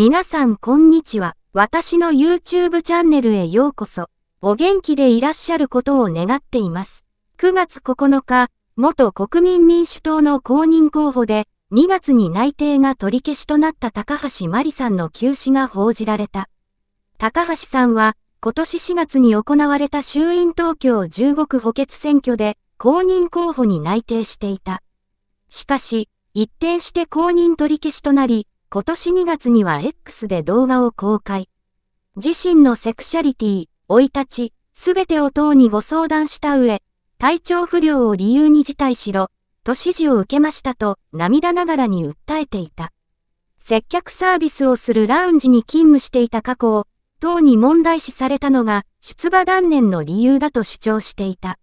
皆さんこんにちは。私の YouTube チャンネルへようこそ。お元気でいらっしゃることを願っています。9月9日、元国民民主党の公認候補で、2月に内定が取り消しとなった高橋真理さんの休止が報じられた。高橋さんは、今年4月に行われた衆院東京15区補欠選挙で、公認候補に内定していた。しかし、一転して公認取り消しとなり、今年2月には X で動画を公開。自身のセクシャリティ、老い立ち、すべてを党にご相談した上、体調不良を理由に辞退しろ、と指示を受けましたと涙ながらに訴えていた。接客サービスをするラウンジに勤務していた過去を、党に問題視されたのが出馬断念の理由だと主張していた。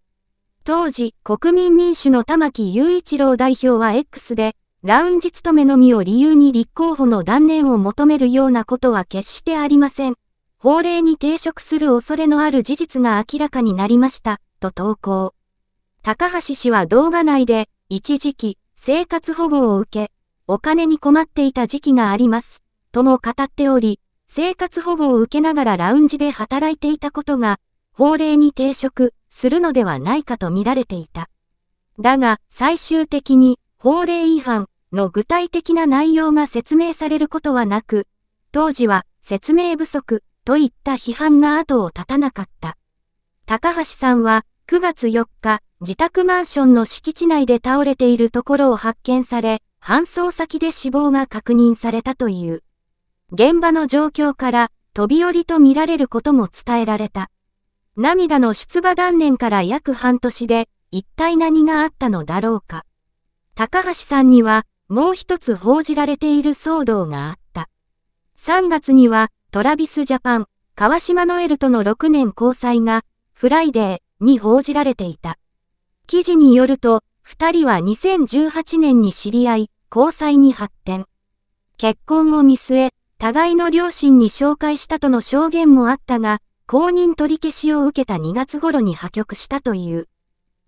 当時、国民民主の玉木雄一郎代表は X で、ラウンジ勤めのみを理由に立候補の断念を求めるようなことは決してありません。法令に抵触する恐れのある事実が明らかになりました、と投稿。高橋氏は動画内で、一時期、生活保護を受け、お金に困っていた時期があります、とも語っており、生活保護を受けながらラウンジで働いていたことが、法令に抵触するのではないかと見られていた。だが、最終的に、法令違反の具体的な内容が説明されることはなく、当時は説明不足といった批判が後を絶たなかった。高橋さんは9月4日、自宅マンションの敷地内で倒れているところを発見され、搬送先で死亡が確認されたという。現場の状況から飛び降りと見られることも伝えられた。涙の出馬断念から約半年で一体何があったのだろうか。高橋さんにはもう一つ報じられている騒動があった。3月には、トラビスジャパン、川島ノエルとの6年交際が、フライデーに報じられていた。記事によると、二人は2018年に知り合い、交際に発展。結婚を見据え、互いの両親に紹介したとの証言もあったが、公認取り消しを受けた2月頃に破局したという。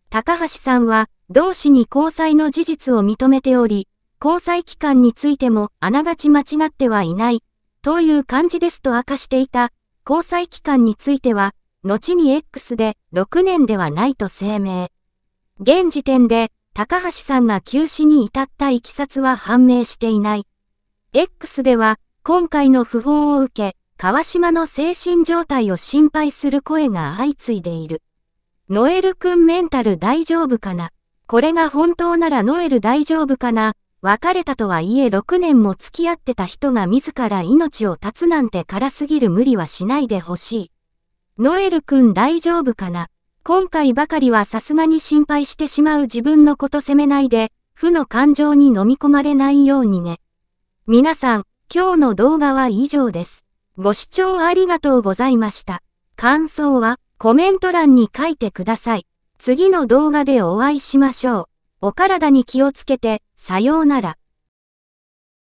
高橋さんは、同氏に交際の事実を認めており、交際期間についてもあながち間違ってはいない、という感じですと明かしていた、交際期間については、後に X で6年ではないと声明。現時点で、高橋さんが休止に至ったいきさつは判明していない。X では、今回の訃報を受け、川島の精神状態を心配する声が相次いでいる。ノエルくんメンタル大丈夫かなこれが本当ならノエル大丈夫かな別れたとはいえ6年も付き合ってた人が自ら命を絶つなんて辛すぎる無理はしないでほしい。ノエル君大丈夫かな今回ばかりはさすがに心配してしまう自分のこと責めないで、負の感情に飲み込まれないようにね。皆さん、今日の動画は以上です。ご視聴ありがとうございました。感想はコメント欄に書いてください。次の動画でお会いしましょう。お体に気をつけて、さようなら。